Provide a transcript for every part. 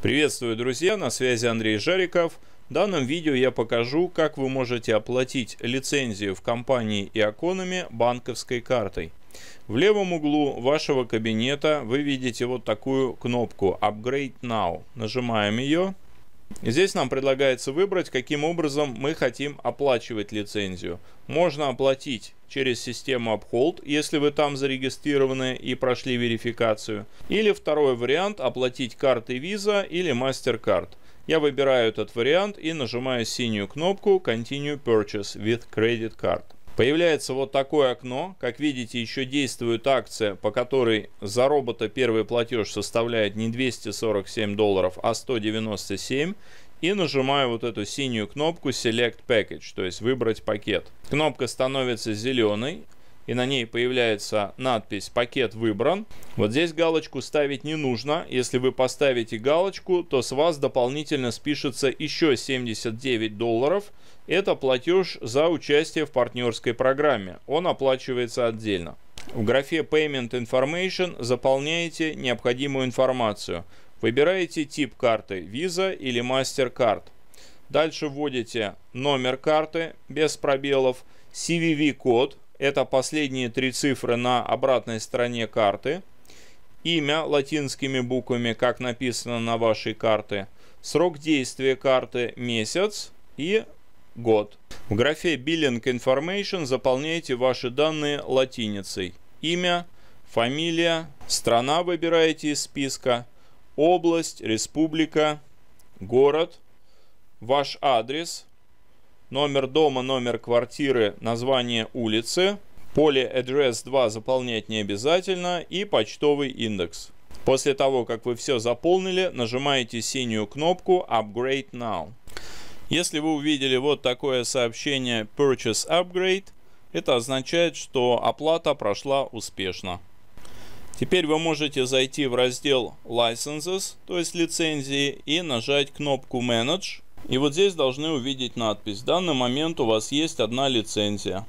Приветствую, друзья! На связи Андрей Жариков. В данном видео я покажу, как вы можете оплатить лицензию в компании иаконами банковской картой. В левом углу вашего кабинета вы видите вот такую кнопку «Upgrade Now». Нажимаем ее. Здесь нам предлагается выбрать, каким образом мы хотим оплачивать лицензию. Можно оплатить через систему Uphold, если вы там зарегистрированы и прошли верификацию. Или второй вариант – оплатить картой Visa или MasterCard. Я выбираю этот вариант и нажимаю синюю кнопку «Continue Purchase with Credit Card». Появляется вот такое окно. Как видите, еще действует акция, по которой за робота первый платеж составляет не 247 долларов, а 197. И нажимаю вот эту синюю кнопку Select Package, то есть выбрать пакет. Кнопка становится зеленой, и на ней появляется надпись «Пакет выбран». Вот здесь галочку ставить не нужно. Если вы поставите галочку, то с вас дополнительно спишется еще 79 долларов. Это платеж за участие в партнерской программе. Он оплачивается отдельно. В графе Payment Information заполняете необходимую информацию. Выбираете тип карты Visa или MasterCard. Дальше вводите номер карты без пробелов, CVV-код, это последние три цифры на обратной стороне карты. Имя латинскими буквами, как написано на вашей карте. Срок действия карты – месяц и год. В графе Billing Information заполняйте ваши данные латиницей. Имя, фамилия, страна выбираете из списка, область, республика, город, ваш адрес – номер дома, номер квартиры, название улицы. Поле Address 2 заполнять не обязательно и почтовый индекс. После того, как вы все заполнили, нажимаете синюю кнопку Upgrade Now. Если вы увидели вот такое сообщение Purchase Upgrade, это означает, что оплата прошла успешно. Теперь вы можете зайти в раздел Licenses, то есть лицензии, и нажать кнопку Manage – и вот здесь должны увидеть надпись. В данный момент у вас есть одна лицензия.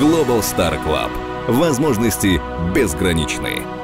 Global Star Club. Возможности безграничные.